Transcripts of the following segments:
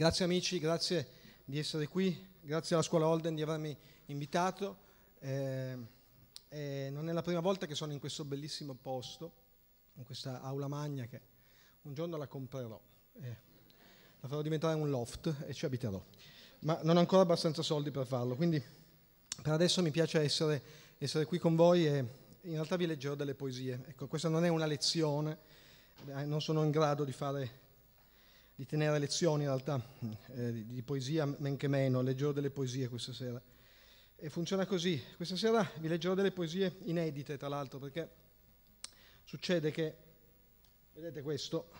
Grazie amici, grazie di essere qui, grazie alla scuola Holden di avermi invitato. Eh, eh, non è la prima volta che sono in questo bellissimo posto, in questa aula magna che un giorno la comprerò, eh, la farò diventare un loft e ci abiterò. Ma non ho ancora abbastanza soldi per farlo, quindi per adesso mi piace essere, essere qui con voi e in realtà vi leggerò delle poesie. Ecco, questa non è una lezione, eh, non sono in grado di fare di tenere lezioni in realtà eh, di poesia men che meno, leggerò delle poesie questa sera. E funziona così, questa sera vi leggerò delle poesie inedite tra l'altro perché succede che, vedete questo,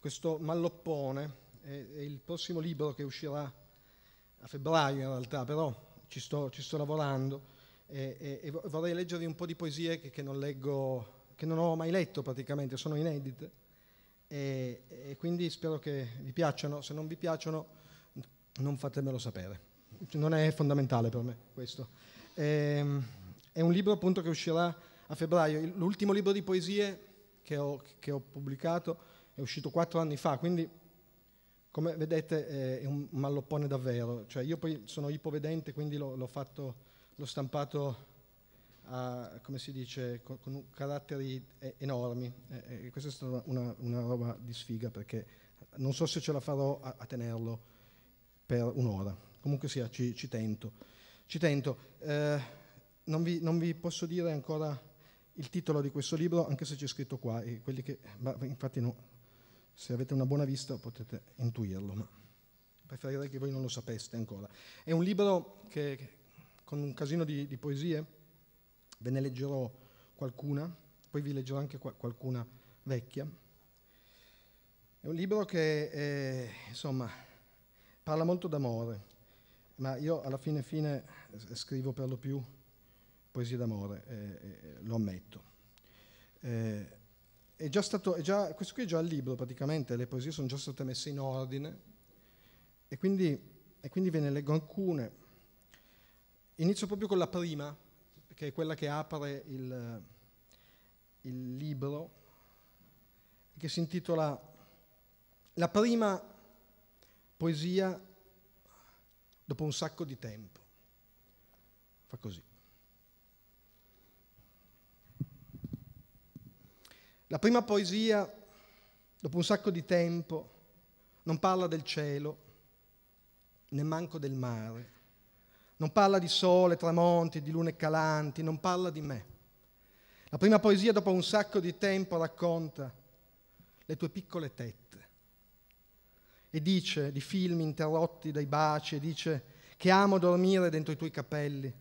questo malloppone è, è il prossimo libro che uscirà a febbraio in realtà, però ci sto, ci sto lavorando e, e, e, vorrei leggervi un po' di poesie che, che non leggo, che non ho mai letto praticamente, sono inedite e, e quindi spero che vi piacciono, se non vi piacciono non fatemelo sapere, non è fondamentale per me questo. Ehm, è un libro appunto che uscirà a febbraio, l'ultimo libro di poesie che ho, che ho pubblicato è uscito quattro anni fa, quindi come vedete è un malloppone davvero, cioè io poi sono ipovedente quindi l'ho, l'ho, fatto, l'ho stampato a, come si dice, con, con caratteri enormi. E, e questa è stata una, una, roba di sfiga perché non so se ce la farò a, a tenerlo per un'ora. Comunque sia, ci, ci tento. Ci tento. Eh, non, vi, non, vi, posso dire ancora il titolo di questo libro, anche se c'è scritto qua, che, infatti no, se avete una buona vista potete intuirlo, ma preferirei che voi non lo sapeste ancora. È un libro che, con un casino di, di poesie, Ve ne leggerò qualcuna, poi vi leggerò anche qualcuna vecchia. È un libro che, eh, insomma, parla molto d'amore, ma io alla fine fine eh, scrivo per lo più poesie d'amore, eh, eh, lo ammetto. Eh, è già stato, è già, questo qui è già il libro praticamente, le poesie sono già state messe in ordine e quindi, e quindi ve ne leggo alcune. Inizio proprio con la prima, che è quella che apre il, il libro, che si intitola La prima poesia dopo un sacco di tempo. Fa così. La prima poesia, dopo un sacco di tempo, non parla del cielo, né manco del mare, non parla di sole, tramonti, di lune calanti, non parla di me. La prima poesia, dopo un sacco di tempo, racconta le tue piccole tette e dice di film interrotti dai baci e dice che amo dormire dentro i tuoi capelli.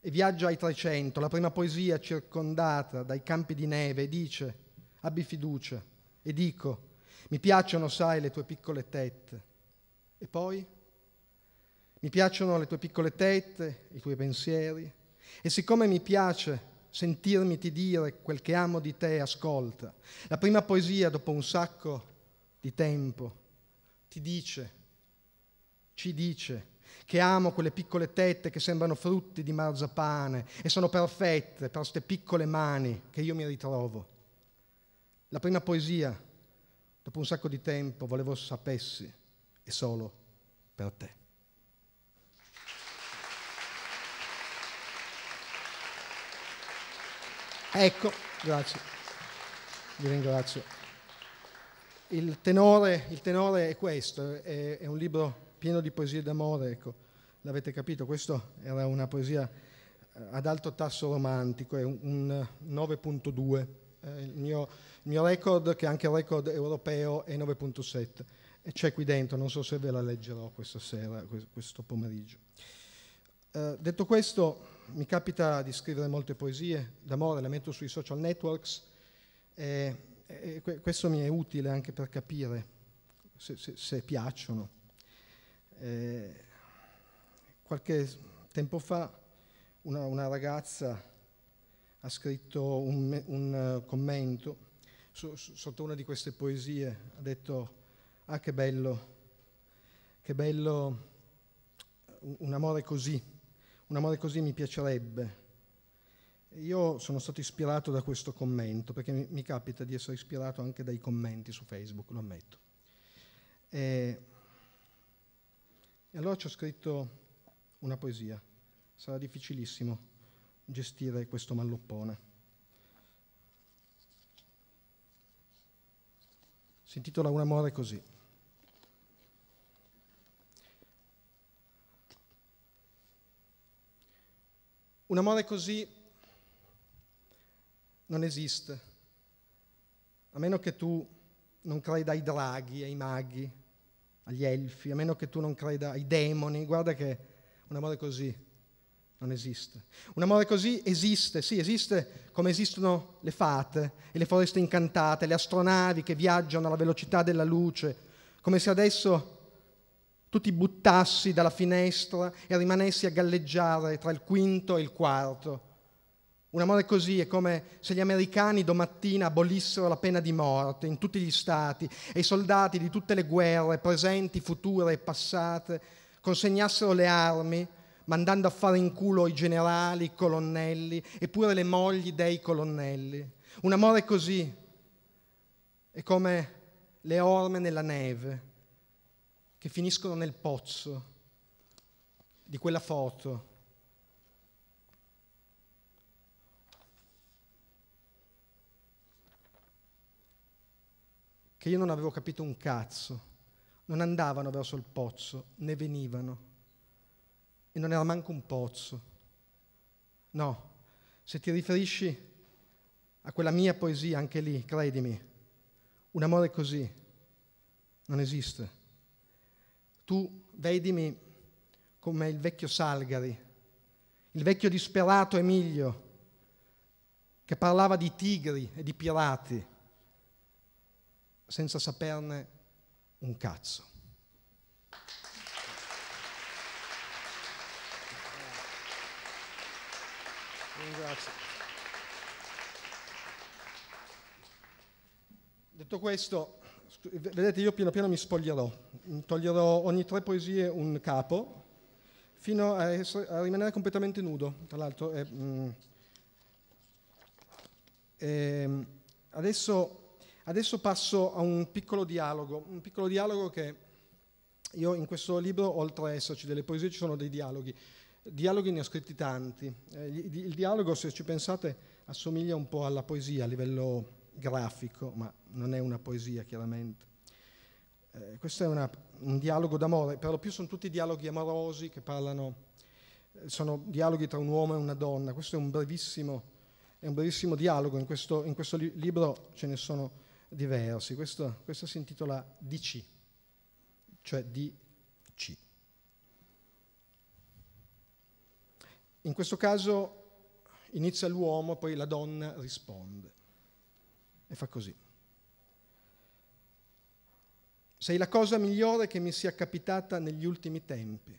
E viaggia ai 300, la prima poesia circondata dai campi di neve e dice abbi fiducia e dico mi piacciono, sai, le tue piccole tette. E poi? Mi piacciono le tue piccole tette, i tuoi pensieri. E siccome mi piace sentirmiti dire quel che amo di te, ascolta. La prima poesia, dopo un sacco di tempo, ti dice, ci dice, che amo quelle piccole tette che sembrano frutti di marzapane e sono perfette per queste piccole mani che io mi ritrovo. La prima poesia, dopo un sacco di tempo, volevo sapessi, è solo per te. Ecco, grazie, vi ringrazio. Il tenore, il tenore è questo, è, è, un libro pieno di poesie d'amore, ecco, l'avete capito, questa era una poesia eh, ad alto tasso romantico, è un, un 9.2, eh, il, mio, il mio record, che è anche il record europeo, è 9.7 e c'è qui dentro, non so se ve la leggerò questa sera, questo pomeriggio. Eh, detto questo, mi capita di scrivere molte poesie d'amore, le metto sui social networks e, e questo mi è utile anche per capire se, se, se piacciono. E, qualche tempo fa una, una, ragazza ha scritto un, un eh, commento su, su, sotto una di queste poesie, ha detto ah che bello, che bello un, un amore così un amore così mi piacerebbe. Io sono stato ispirato da questo commento, perché mi, capita di essere ispirato anche dai commenti su Facebook, lo ammetto. E, e allora ci ho scritto una poesia. Sarà difficilissimo gestire questo malloppone. Si intitola Un amore così. Un amore così non esiste, a meno che tu non creda ai draghi, ai maghi, agli elfi, a meno che tu non creda ai demoni. Guarda che un amore così non esiste. Un amore così esiste, sì, esiste come esistono le fate e le foreste incantate, le astronavi che viaggiano alla velocità della luce, come se adesso tu ti buttassi dalla finestra e rimanessi a galleggiare tra il quinto e il quarto. Un amore così è come se gli americani domattina abolissero la pena di morte in tutti gli stati e i soldati di tutte le guerre, presenti, future e passate, consegnassero le armi, mandando a fare in culo i generali, i colonnelli e pure le mogli dei colonnelli. Un amore così è come le orme nella neve che finiscono nel pozzo di quella foto. Che io non avevo capito un cazzo, non andavano verso il pozzo, ne venivano. E non era manco un pozzo. No, se ti riferisci a quella mia poesia, anche lì, credimi, un amore così non esiste tu vedimi come il vecchio Salgari, il vecchio disperato Emilio, che parlava di tigri e di pirati, senza saperne un cazzo. Ringrazio. Detto questo, vedete io piano piano mi spoglierò toglierò ogni tre poesie un capo fino a, essere, a rimanere completamente nudo, tra l'altro. Eh, mh, mm, eh, adesso, adesso, passo a un piccolo dialogo, un piccolo dialogo che io in questo libro, oltre a esserci delle poesie, ci sono dei dialoghi. Dialoghi ne ho scritti tanti. Eh, il dialogo, se ci pensate, assomiglia un po' alla poesia a livello grafico, ma non è una poesia chiaramente. Eh, questo è una, un dialogo d'amore, per lo più sono tutti dialoghi amorosi che parlano, eh, sono dialoghi tra un uomo e una donna, questo è un brevissimo, è un brevissimo dialogo, in questo, in questo li- libro ce ne sono diversi, questo, questo si intitola DC, cioè DC. In questo caso inizia l'uomo, poi la donna risponde e fa così. Sei la cosa migliore che mi sia capitata negli ultimi tempi.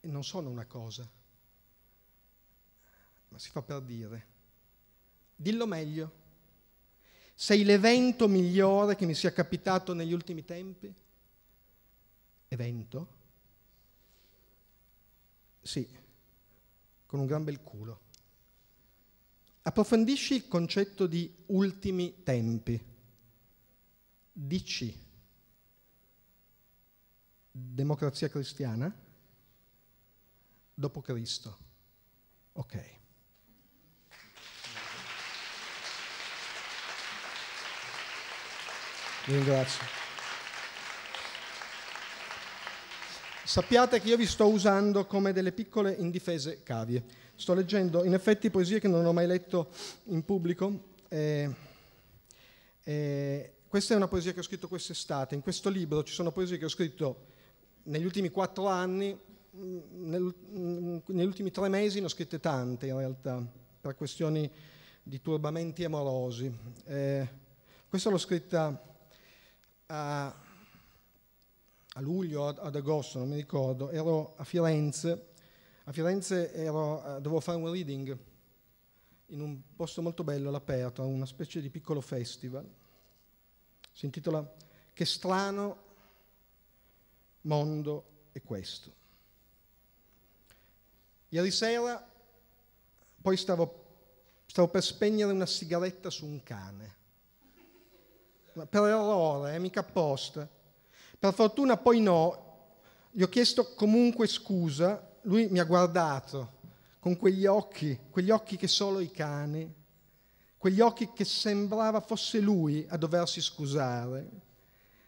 E non sono una cosa, ma si fa per dire. Dillo meglio. Sei l'evento migliore che mi sia capitato negli ultimi tempi? Evento? Sì, con un gran bel culo. Approfondisci il concetto di ultimi tempi. DC, Democrazia Cristiana, dopo Cristo. Ok. Vi ringrazio. Sappiate che io vi sto usando come delle piccole indifese cavie. Sto leggendo in effetti poesie che non ho mai letto in pubblico. Eh, eh, questa è una poesia che ho scritto quest'estate. In questo libro ci sono poesie che ho scritto negli ultimi quattro anni, mm, nel, mm, negli ultimi tre mesi ne ho scritte tante in realtà, per questioni di turbamenti amorosi. Eh, questa l'ho scritta a, a luglio, ad, agosto, non mi ricordo, ero a Firenze, a Firenze ero, eh, dovevo fare un reading in un posto molto bello all'aperto, una specie di piccolo festival si intitola Che strano mondo è questo. Ieri sera poi stavo, stavo per spegnere una sigaretta su un cane. Ma per errore, eh, mica apposta. Per fortuna poi no, gli ho chiesto comunque scusa, lui mi ha guardato con quegli occhi, quegli occhi che solo i cani quegli occhi che sembrava fosse lui a doversi scusare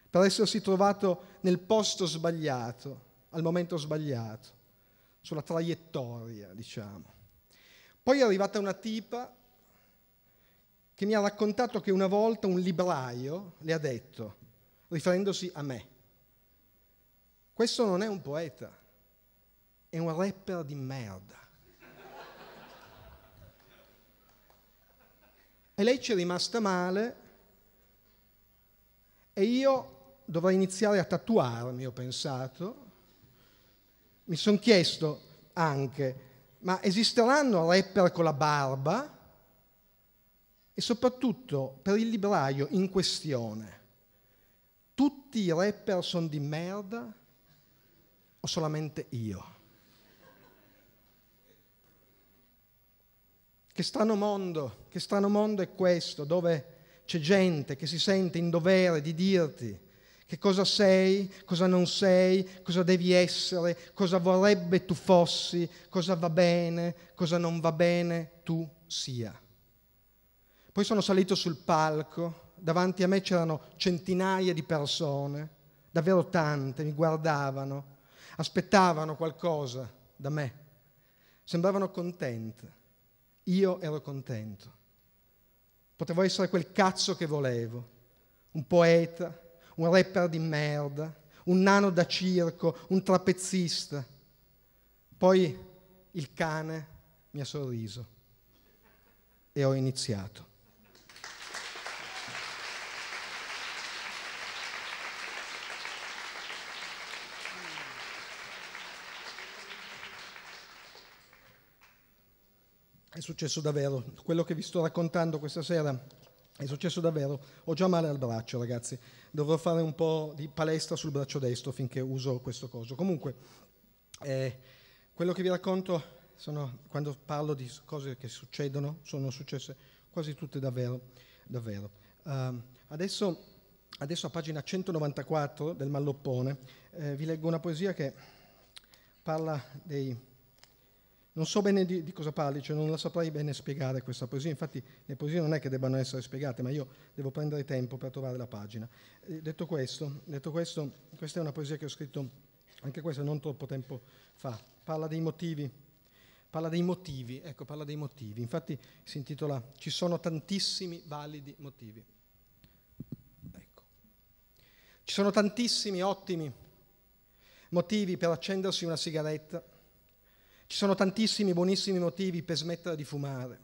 per essersi trovato nel posto sbagliato, al momento sbagliato, sulla traiettoria, diciamo. Poi è arrivata una tipa che mi ha raccontato che una volta un libraio le ha detto, riferendosi a me, questo non è un poeta, è un rapper di merda. E lei ci è rimasta male e io dovrei iniziare a tatuarmi, ho pensato. Mi sono chiesto anche, ma esisteranno rapper con la barba? E soprattutto per il libraio in questione, tutti i rapper sono di merda o solamente io? Che strano mondo che strano mondo è questo dove c'è gente che si sente in dovere di dirti che cosa sei, cosa non sei, cosa devi essere, cosa vorrebbe tu fossi, cosa va bene, cosa non va bene tu sia. Poi sono salito sul palco, davanti a me c'erano centinaia di persone, davvero tante, mi guardavano, aspettavano qualcosa da me, sembravano contente, io ero contento. Potevo essere quel cazzo che volevo, un poeta, un rapper di merda, un nano da circo, un trapezzista. Poi il cane mi ha sorriso e ho iniziato. è successo davvero. Quello che vi sto raccontando questa sera è successo davvero. Ho già male al braccio, ragazzi. Dovrò fare un po' di palestra sul braccio destro finché uso questo coso. Comunque, eh, quello che vi racconto sono, quando parlo di cose che succedono, sono successe quasi tutte davvero. davvero. Uh, adesso, adesso, a pagina 194 del Malloppone eh, vi leggo una poesia che parla dei non so bene di, di, cosa parli, cioè non la saprei bene spiegare questa poesia, infatti le poesie non è che debbano essere spiegate, ma io devo prendere tempo per trovare la pagina. Eh, detto, questo, detto questo, questa è una poesia che ho scritto, anche questa non troppo tempo fa, parla dei motivi, parla dei motivi, ecco, parla dei motivi, infatti si intitola Ci sono tantissimi validi motivi. Ecco. Ci sono tantissimi ottimi motivi per accendersi una sigaretta ci sono tantissimi buonissimi motivi per smettere di fumare.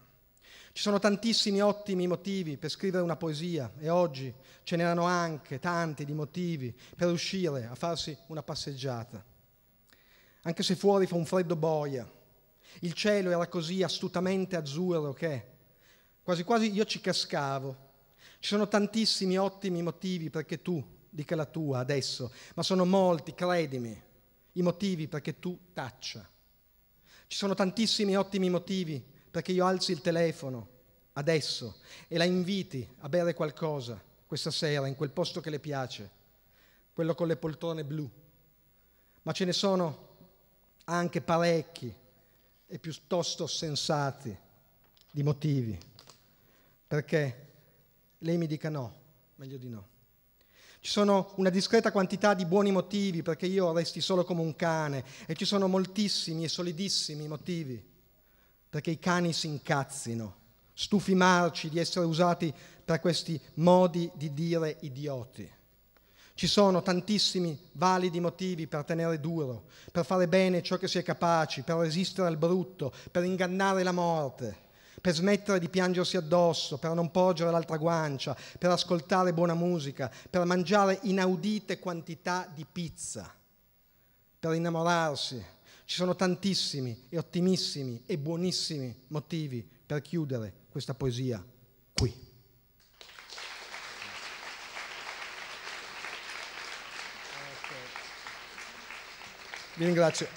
Ci sono tantissimi ottimi motivi per scrivere una poesia e oggi ce n'erano anche tanti di motivi per uscire a farsi una passeggiata. Anche se fuori fa un freddo boia, il cielo era così astutamente azzurro che quasi quasi io ci cascavo. Ci sono tantissimi ottimi motivi perché tu dica la tua adesso, ma sono molti, credimi, i motivi perché tu taccia. Ci sono tantissimi ottimi motivi perché io alzi il telefono adesso e la inviti a bere qualcosa questa sera in quel posto che le piace, quello con le poltrone blu. Ma ce ne sono anche parecchi e piuttosto sensati di motivi perché lei mi dica no, meglio di no. Ci sono una discreta quantità di buoni motivi perché io resti solo come un cane e ci sono moltissimi e solidissimi motivi perché i cani si incazzino, stufi marci di essere usati per questi modi di dire idioti. Ci sono tantissimi validi motivi per tenere duro, per fare bene ciò che si è capaci, per resistere al brutto, per ingannare la morte per smettere di piangersi addosso, per non porgere l'altra guancia, per ascoltare buona musica, per mangiare inaudite quantità di pizza, per innamorarsi. Ci sono tantissimi e ottimissimi e buonissimi motivi per chiudere questa poesia qui. Vi ringrazio.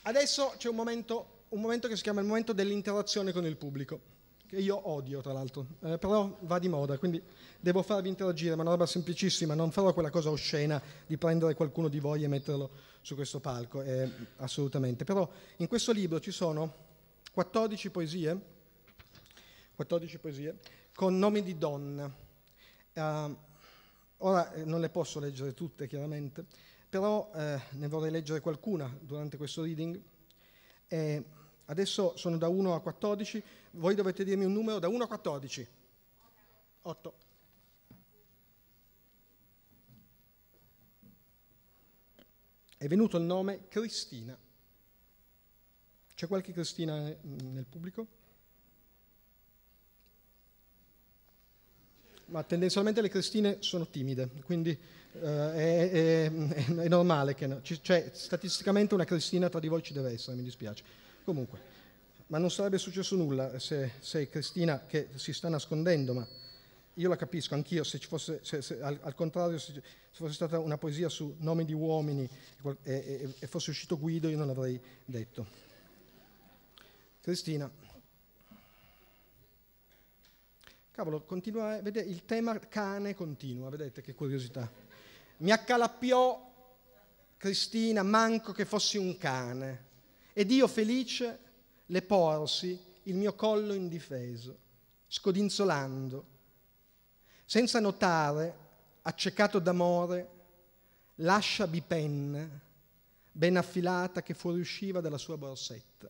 Adesso c'è un momento un momento che si chiama il momento dell'interazione con il pubblico, che io odio tra l'altro, eh, però va di moda, quindi devo farvi interagire, ma è una roba semplicissima, non farò quella cosa oscena di prendere qualcuno di voi e metterlo su questo palco, eh, assolutamente. Però in questo libro ci sono 14 poesie, 14 poesie con nomi di donne. Uh, ora eh, non le posso leggere tutte chiaramente, però eh, ne vorrei leggere qualcuna durante questo reading. Eh, Adesso sono da 1 a 14, voi dovete dirmi un numero da 1 a 14. 8. È venuto il nome Cristina. C'è qualche Cristina eh, nel pubblico? Ma tendenzialmente le Cristine sono timide, quindi eh, è, è, è, normale che... No. Cioè, statisticamente una Cristina tra di voi ci deve essere, mi dispiace. Comunque, ma non sarebbe successo nulla se, se Cristina, che si sta nascondendo, ma io la capisco, anch'io, se ci fosse, se, se, al, al, contrario, se, ci fosse stata una poesia su nomi di uomini e, e, e fosse uscito Guido, io non l'avrei detto. Cristina. Cavolo, continua, eh, vede, il tema cane continua, vedete che curiosità. Mi accalappiò Cristina, manco che fossi un cane. Ed io felice le porsi il mio collo indifeso, scodinzolando, senza notare, accecato d'amore, l'ascia bipenna ben affilata che fuoriusciva dalla sua borsetta.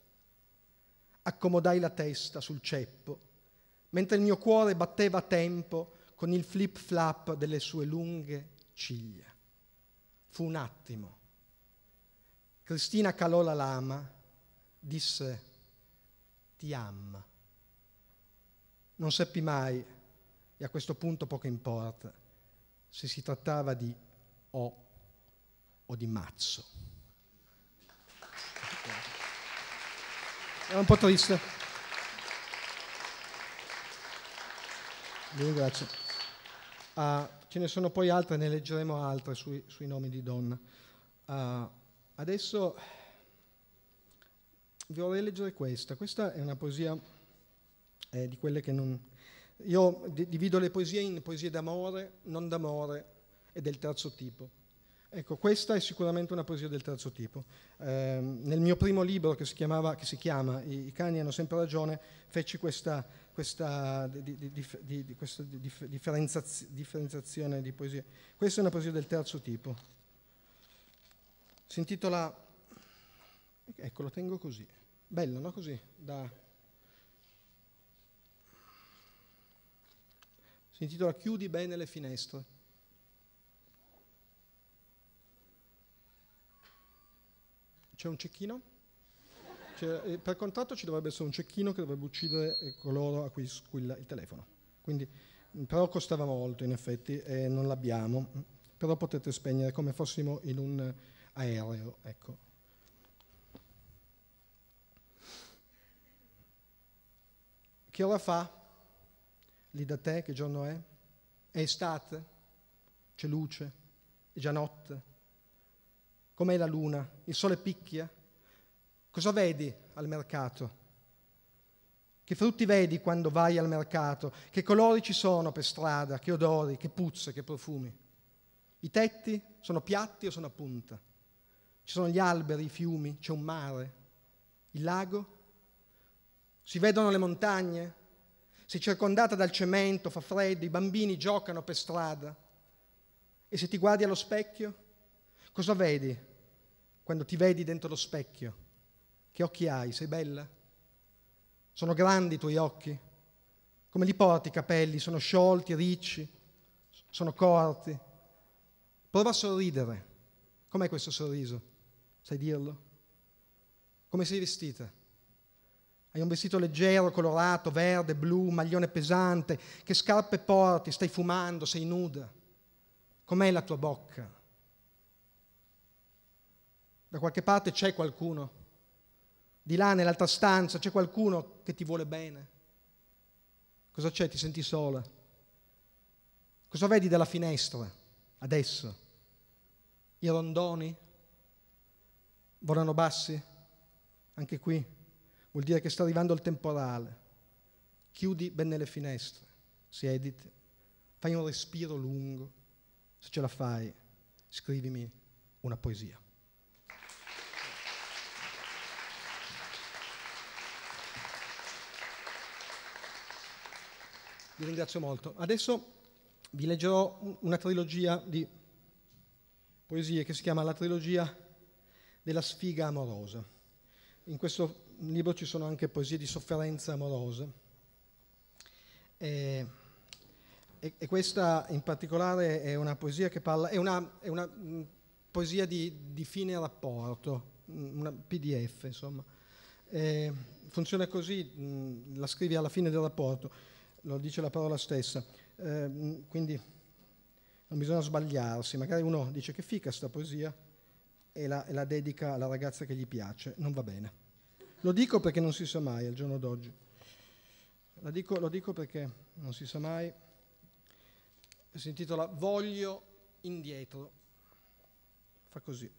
Accomodai la testa sul ceppo, mentre il mio cuore batteva a tempo con il flip flap delle sue lunghe ciglia. Fu un attimo. Cristina calò la lama disse, ti ama. Non seppi mai, e a questo punto poco importa, se si trattava di O o di Mazzo. Era un po' triste. Vi ringrazio. Uh, ah, ce ne sono poi altre, ne leggeremo altre sui, sui nomi di donna. Uh, adesso vi vorrei leggere questa. Questa è una poesia eh, di quelle che non... Io divido le poesie in poesie d'amore, non d'amore e del terzo tipo. Ecco, questa è sicuramente una poesia del terzo tipo. Eh, nel mio primo libro che si, chiamava, che si chiama I, I, cani hanno sempre ragione, feci questa, questa, di, di, di, questa differenziaz differenziazione di poesie. Questa è una poesia del terzo tipo. Si intitola... Ecco, lo tengo così. Bello, no? Così, da... Si intitola Chiudi bene le finestre. C'è un cecchino? C'è, eh, per contratto ci dovrebbe essere un cecchino che dovrebbe uccidere eh, coloro a cui squilla il telefono. Quindi, mm, però costava molto in effetti e non l'abbiamo. Però potete spegnere come fossimo in un aereo, ecco. Che ora fa? Lì da te, che giorno è? È estate, c'è luce, è già notte. Com'è la luna? Il sole picchia? Cosa vedi al mercato? Che frutti vedi quando vai al mercato? Che colori ci sono per strada? Che odori? Che puzze? Che profumi? I tetti sono piatti o sono a punta? Ci sono gli alberi, i fiumi, c'è un mare, il lago si vedono le montagne, sei circondata dal cemento, fa freddo, i bambini giocano per strada. E se ti guardi allo specchio, cosa vedi quando ti vedi dentro lo specchio? Che occhi hai? Sei bella? Sono grandi i tuoi occhi? Come li porti i capelli? Sono sciolti, ricci, sono corti. Prova a sorridere. Com'è questo sorriso? Sai dirlo? Come sei vestita? Hai un vestito leggero, colorato, verde, blu, maglione pesante. Che scarpe porti? Stai fumando, sei nuda. Com'è la tua bocca? Da qualche parte c'è qualcuno. Di là, nell'altra stanza, c'è qualcuno che ti vuole bene. Cosa c'è? Ti senti sola? Cosa vedi dalla finestra adesso? I rondoni? Volano bassi? Anche qui? vuol dire che sta arrivando il temporale. Chiudi bene le finestre, siediti, fai un respiro lungo, se ce la fai, scrivimi una poesia. Vi ringrazio molto. Adesso vi leggerò una trilogia di poesie che si chiama La trilogia della sfiga amorosa. In questo nel libro ci sono anche poesie di sofferenza amorosa. E, e, e questa in particolare è una poesia che parla, è una, è una mm, poesia di, di, fine rapporto, mm, una PDF insomma. E funziona così, mm, la scrivi alla fine del rapporto, lo dice la parola stessa, e, quindi non bisogna sbagliarsi, magari uno dice che fica sta poesia e la, e la dedica alla ragazza che gli piace, non va bene. Lo dico perché non si sa mai al giorno d'oggi. Lo dico, lo dico perché non si sa mai. Si intitola Voglio indietro. Fa così.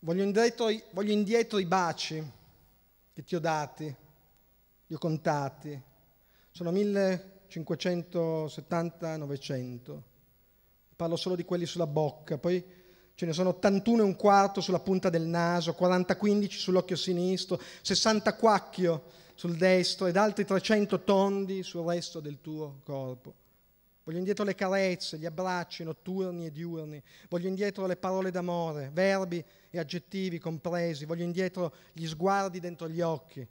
Voglio indietro, voglio indietro, i baci che ti ho dati, li ho contati. Sono 1570-900. Parlo solo di quelli sulla bocca, poi ce ne sono 81 e un quarto sulla punta del naso, 40-15 sull'occhio sinistro, 60 quacchio sul destro ed altri 300 tondi sul resto del tuo corpo. Voglio indietro le carezze, gli abbracci notturni e diurni, voglio indietro le parole d'amore, verbi e aggettivi compresi, voglio indietro gli sguardi dentro gli occhi,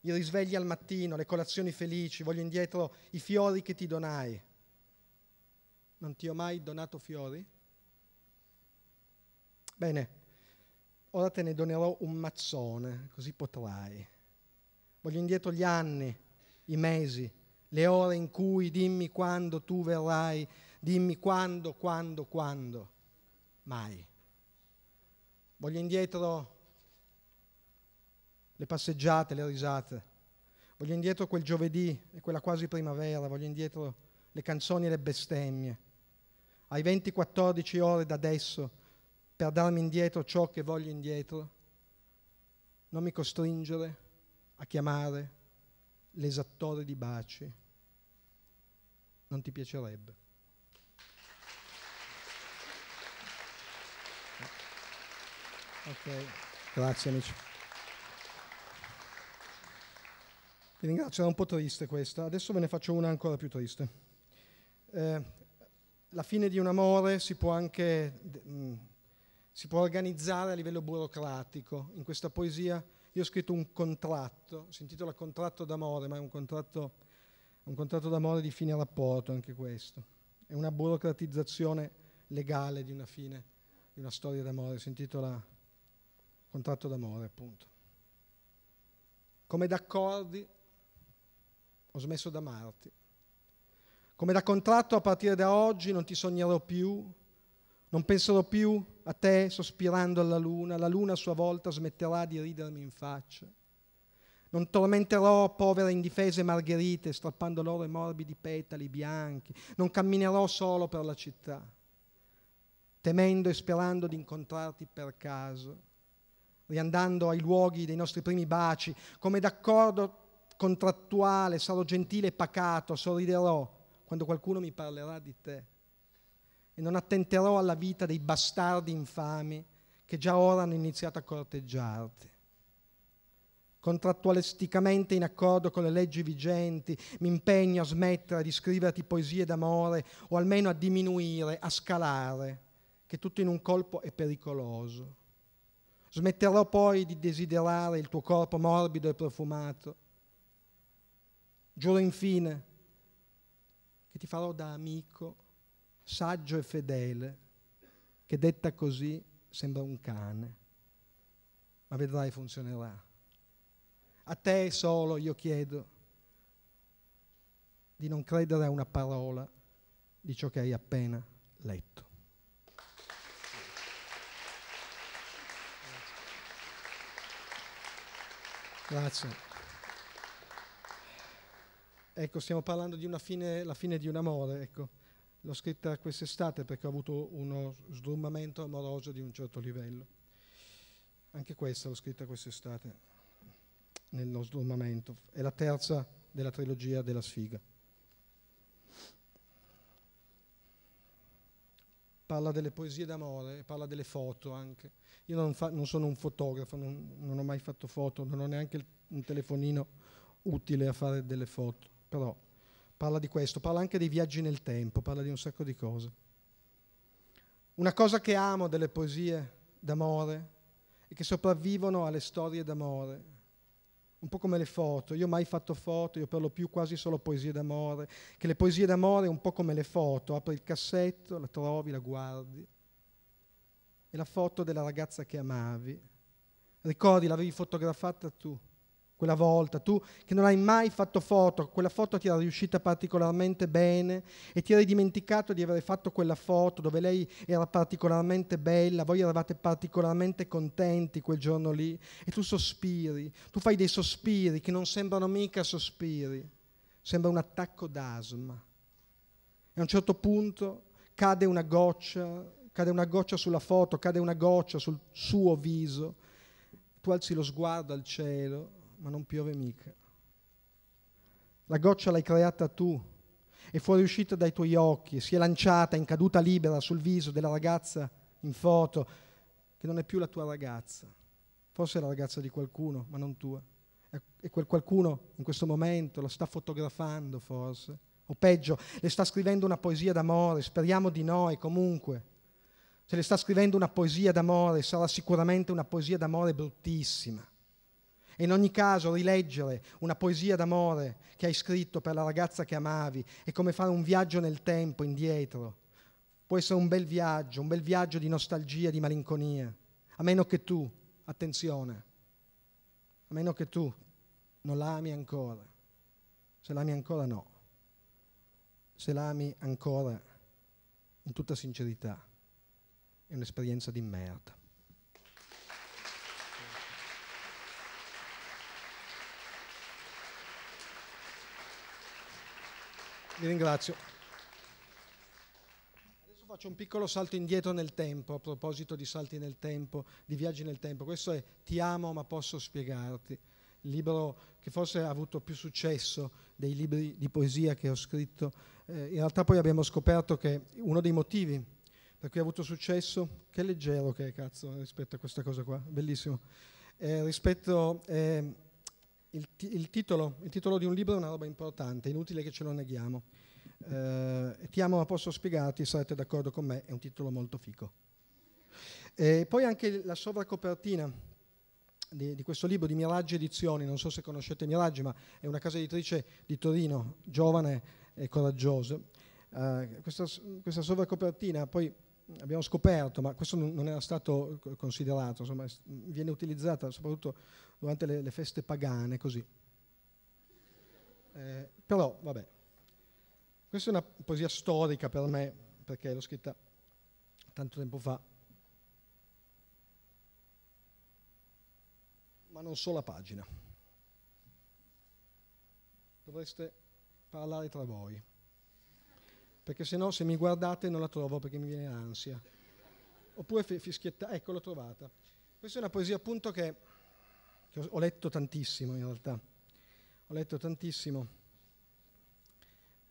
i risvegli al mattino, le colazioni felici, voglio indietro i fiori che ti donai. Non ti ho mai donato fiori? Bene, ora te ne donerò un mazzone, così potrai. Voglio indietro gli anni, i mesi, le ore in cui dimmi quando tu verrai, dimmi quando, quando, quando. Mai. Voglio indietro le passeggiate, le risate. Voglio indietro quel giovedì e quella quasi primavera, voglio indietro le canzoni e le bestemmie. Ai 20-14 ore da adesso per darmi indietro ciò che voglio indietro, non mi costringere a chiamare l'esattore di baci. Non ti piacerebbe. Ok, grazie amici. Ti ringrazio, era un po' triste questa, adesso ve ne faccio una ancora più triste. Eh, la fine di un amore si può anche... Mh, mm, si può organizzare a livello burocratico. In questa poesia io ho scritto un contratto, si intitola Contratto d'amore, ma è un contratto, un contratto d'amore di fine rapporto anche questo. È una burocratizzazione legale di una fine, di una storia d'amore, si intitola Contratto d'amore appunto. Come d'accordi ho smesso d'amarti. Come da contratto a partire da oggi non ti sognerò più, non penserò più a te sospirando alla luna, la luna a sua volta smetterà di ridermi in faccia. Non tormenterò povere indifese margherite strappando loro i morbidi petali bianchi. Non camminerò solo per la città, temendo e sperando di incontrarti per caso, riandando ai luoghi dei nostri primi baci, come d'accordo contrattuale sarò gentile e pacato, sorriderò quando qualcuno mi parlerà di te e non attenterò alla vita dei bastardi infami che già ora hanno iniziato a corteggiarti. Contrattualisticamente in accordo con le leggi vigenti, mi impegno a smettere di scriverti poesie d'amore o almeno a diminuire, a scalare, che tutto in un colpo è pericoloso. Smetterò poi di desiderare il tuo corpo morbido e profumato. Giuro infine che ti farò da amico saggio e fedele, che detta così sembra un cane, ma vedrai funzionerà. A te solo io chiedo di non credere a una parola di ciò che hai appena letto. Grazie. Ecco, stiamo parlando di fine, la fine di un amore, ecco. L'ho scritta quest'estate perché ho avuto uno sdrummamento amoroso di un certo livello. Anche questa l'ho scritta quest'estate, nello sdrummamento. È la terza della trilogia della sfiga. Parla delle poesie d'amore, parla delle foto anche. Io non, fa, non sono un fotografo, non, non ho mai fatto foto, non ho neanche un telefonino utile a fare delle foto, però parla di questo, parla anche dei viaggi nel tempo, parla di un sacco di cose. Una cosa che amo delle poesie d'amore è che sopravvivono alle storie d'amore, un po' come le foto, io ho mai fatto foto, io per lo più quasi solo poesie d'amore, che le poesie d'amore è un po' come le foto, apri il cassetto, la trovi, la guardi, è la foto della ragazza che amavi, ricordi, l'avevi fotografata tu, quella volta, tu che non hai mai fatto foto, quella foto ti era riuscita particolarmente bene e ti eri dimenticato di aver fatto quella foto dove lei era particolarmente bella, voi eravate particolarmente contenti quel giorno lì e tu sospiri, tu fai dei sospiri che non sembrano mica sospiri, sembra un attacco d'asma. E a un certo punto cade una goccia, cade una goccia sulla foto, cade una goccia sul suo viso, tu alzi lo sguardo al cielo ma non piove mica. La goccia l'hai creata tu, è fuoriuscita dai tuoi occhi, si è lanciata in caduta libera sul viso della ragazza in foto, che non è più la tua ragazza, forse è la ragazza di qualcuno, ma non tua. E quel qualcuno in questo momento la sta fotografando forse, o peggio, le sta scrivendo una poesia d'amore, speriamo di no e comunque. Se le sta scrivendo una poesia d'amore sarà sicuramente una poesia d'amore bruttissima e in ogni caso rileggere una poesia d'amore che hai scritto per la ragazza che amavi è come fare un viaggio nel tempo indietro. Può essere un bel viaggio, un bel viaggio di nostalgia, di malinconia, a meno che tu, attenzione, a meno che tu non la ami ancora. Se l'ami ancora no. Se l'ami ancora in tutta sincerità è un'esperienza di merda. Vi ringrazio. Adesso faccio un piccolo salto indietro nel tempo, a proposito di salti nel tempo, di viaggi nel tempo. Questo è Ti amo ma posso spiegarti, il libro che forse ha avuto più successo dei libri di poesia che ho scritto. Eh, in realtà poi abbiamo scoperto che uno dei motivi per cui ha avuto successo, che leggero che è cazzo rispetto a questa cosa qua, bellissimo, eh, rispetto... Eh, il, il, titolo, il, titolo, di un libro è una roba importante, inutile che ce lo neghiamo. Eh, ti amo ma posso spiegarti, sarete d'accordo con me, è un titolo molto fico. E poi anche la sovracopertina di, di, questo libro di Miraggi Edizioni, non so se conoscete Miraggi, ma è una casa editrice di Torino, giovane e coraggiosa. Eh, questa, questa sovracopertina poi abbiamo scoperto, ma questo non era stato considerato, insomma, viene utilizzata soprattutto durante le, le feste pagane, così. Eh, però, vabbè, questa è una poesia storica per me, perché l'ho scritta tanto tempo fa, ma non so la pagina. Dovreste parlare tra voi, perché se no se mi guardate non la trovo perché mi viene ansia. Oppure fischietta, ecco l'ho trovata. Questa è una poesia appunto che ho letto tantissimo in realtà, ho letto tantissimo,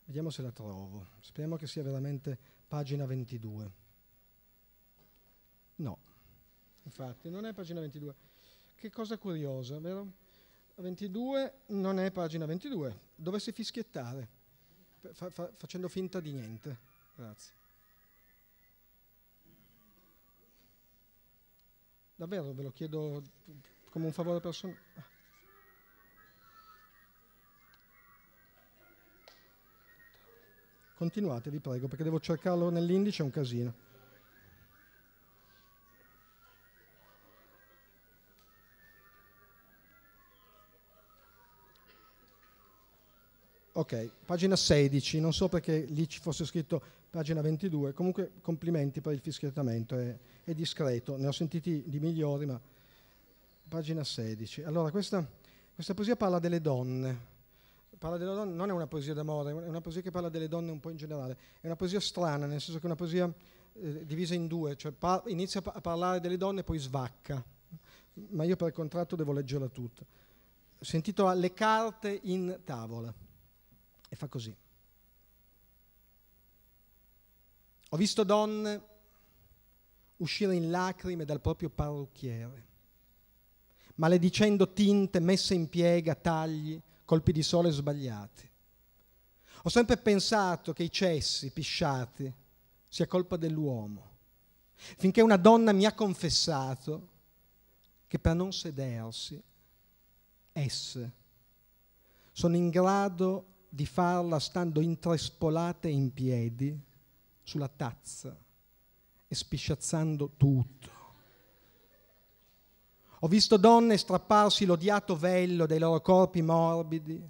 vediamo se la trovo, speriamo che sia veramente pagina 22. No, infatti non è pagina 22. Che cosa curiosa, vero? 22 non è pagina 22, dovessi fischiettare, fa, fa, facendo finta di niente. Grazie. Davvero ve lo chiedo come un favore personale. Continuate, vi prego, perché devo cercarlo nell'indice, è un casino. Ok, pagina 16, non so perché lì ci fosse scritto pagina 22, comunque complimenti per il fischiettamento, è, è discreto, ne ho sentiti di migliori ma pagina 16. Allora, questa, questa poesia parla delle donne. Parla delle donne, non è una poesia d'amore, è una poesia che parla delle donne un po' in generale. È una poesia strana, nel senso che è una poesia eh, divisa in due, cioè par- inizia a parlare delle donne e poi svacca. Ma io per contratto devo leggerla tutta. Si intitola Le carte in tavola e fa così. Ho visto donne uscire in lacrime dal proprio parrucchiere maledicendo tinte, messe in piega, tagli, colpi di sole sbagliati. Ho sempre pensato che i cessi pisciati sia colpa dell'uomo, finché una donna mi ha confessato che per non sedersi, esse sono in grado di farla stando intrespolate in piedi sulla tazza e spisciazzando tutto. Ho visto donne strapparsi l'odiato vello dai loro corpi morbidi,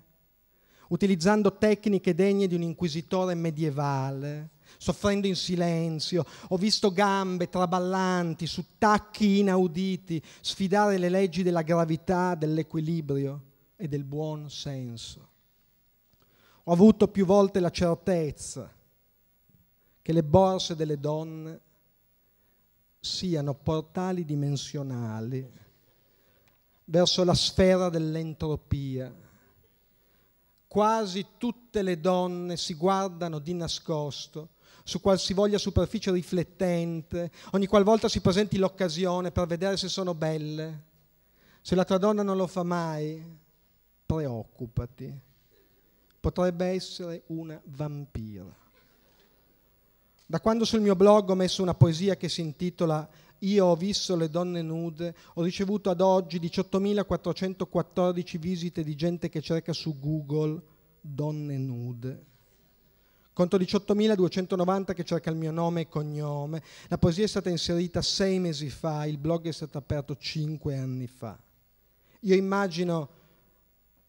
utilizzando tecniche degne di un inquisitore medievale, soffrendo in silenzio. Ho visto gambe traballanti su tacchi inauditi sfidare le leggi della gravità, dell'equilibrio e del buon senso. Ho avuto più volte la certezza che le borse delle donne siano portali dimensionali verso la sfera dell'entropia. Quasi tutte le donne si guardano di nascosto su qualsivoglia superficie riflettente, ogni qualvolta si presenti l'occasione per vedere se sono belle. Se la tua donna non lo fa mai, preoccupati. Potrebbe essere una vampira. Da quando sul mio blog ho messo una poesia che si intitola io ho visto le donne nude, ho ricevuto ad oggi 18.414 visite di gente che cerca su Google donne nude. Conto 18.290 che cerca il mio nome e cognome. La poesia è stata inserita sei mesi fa, il blog è stato aperto cinque anni fa. Io immagino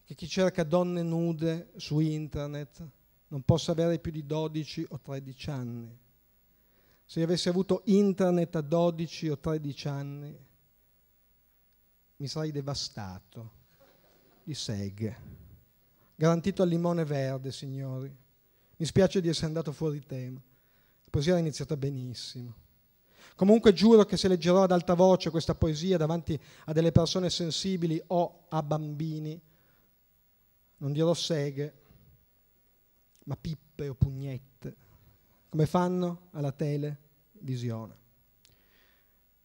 che chi cerca donne nude su internet non possa avere più di 12 o 13 anni se io avessi avuto internet a 12 o 13 anni, mi sarei devastato di seghe. Garantito al limone verde, signori. Mi spiace di essere andato fuori tema. La poesia era iniziata benissimo. Comunque giuro che se leggerò ad alta voce questa poesia davanti a delle persone sensibili o a bambini, non dirò seghe, ma pippe o pugnette come fanno alla televisione.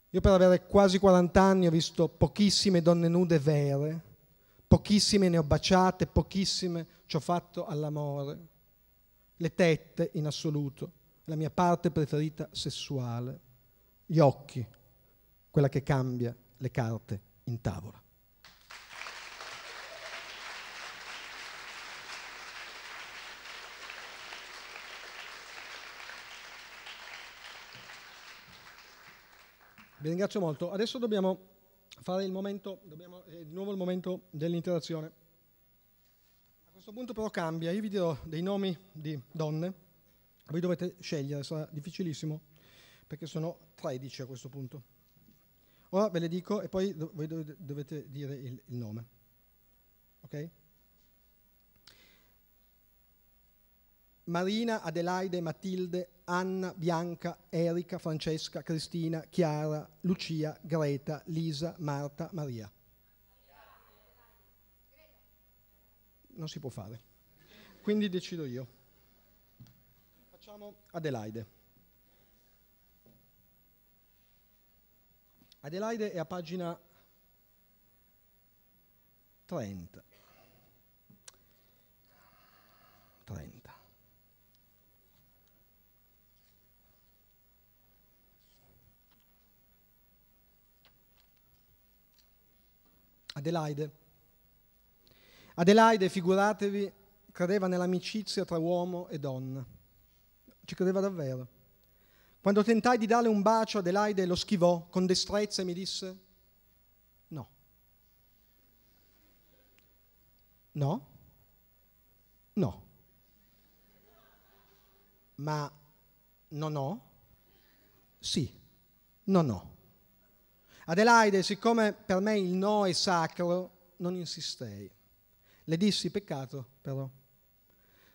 Io per avere quasi 40 anni ho visto pochissime donne nude vere, pochissime ne ho baciate, pochissime ci ho fatto all'amore. Le tette in assoluto, la mia parte preferita sessuale, gli occhi, quella che cambia le carte in tavola. Vi ringrazio molto. Adesso dobbiamo fare il momento, dobbiamo, eh, di nuovo il momento dell'interazione. A questo punto però cambia, io vi dirò dei nomi di donne, voi dovete scegliere, sarà difficilissimo perché sono 13 a questo punto. Ora ve le dico e poi do voi dovete dire il, il nome. Okay? Marina, Adelaide, Matilde, Anna, Bianca, Erika, Francesca, Cristina, Chiara, Lucia, Greta, Lisa, Marta, Maria. Non si può fare. Quindi decido io. Facciamo Adelaide. Adelaide è a pagina 30. 30. Adelaide. Adelaide, figuratevi, credeva nell'amicizia tra uomo e donna. Ci credeva davvero. Quando tentai di darle un bacio, Adelaide lo schivò con destrezza e mi disse no. No? No. Ma no no? Sì. No no. Adelaide, siccome per me il no è sacro, non insistei. Le dissi peccato, però.